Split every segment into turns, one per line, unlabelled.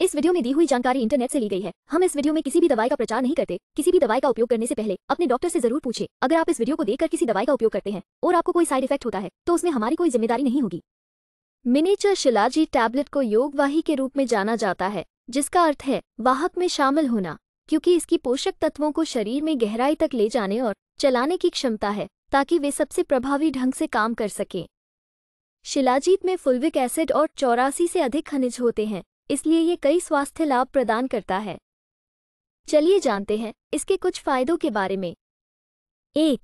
इस वीडियो में दी हुई जानकारी इंटरनेट से ली गई है हम इस वीडियो में किसी भी दवाई का प्रचार नहीं करते किसी भी दवाई का उपयोग करने से पहले अपने डॉक्टर से जरूर पूछे अगर आप इस वीडियो को देखकर किसी दवाई का उपयोग करते हैं और आपको कोई साइड इफेक्ट होता है तो उसमें हमारी कोई जिम्मेदारी नहीं होगी मिनेचर शिलाजी टैबलेट को योगवाही के रूप में जाना जाता है जिसका अर्थ है वाहक में शामिल होना क्योंकि इसकी पोषक तत्वों को शरीर में गहराई तक ले जाने और चलाने की क्षमता है ताकि वे सबसे प्रभावी ढंग से काम कर सकें शिलाजीत में फुल्विक एसिड और चौरासी से अधिक खनिज होते हैं इसलिए ये कई स्वास्थ्य लाभ प्रदान करता है चलिए जानते हैं इसके कुछ फायदों के बारे में एक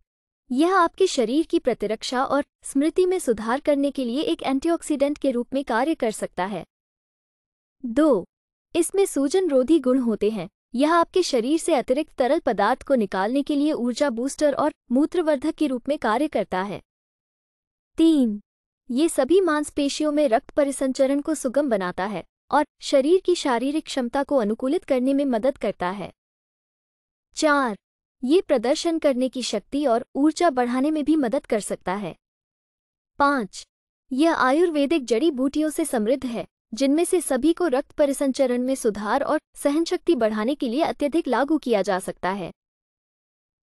यह आपके शरीर की प्रतिरक्षा और स्मृति में सुधार करने के लिए एक एंटीऑक्सीडेंट के रूप में कार्य कर सकता है दो इसमें सूजन रोधी गुण होते हैं यह आपके शरीर से अतिरिक्त तरल पदार्थ को निकालने के लिए ऊर्जा बूस्टर और मूत्रवर्धक के रूप में कार्य करता है तीन ये सभी मांसपेशियों में रक्त परिसंचरण को सुगम बनाता है और शरीर की शारीरिक क्षमता को अनुकूलित करने में मदद करता है चार ये प्रदर्शन करने की शक्ति और ऊर्जा बढ़ाने में भी मदद कर सकता है पाँच यह आयुर्वेदिक जड़ी बूटियों से समृद्ध है जिनमें से सभी को रक्त परिसंचरण में सुधार और सहनशक्ति बढ़ाने के लिए अत्यधिक लागू किया जा सकता है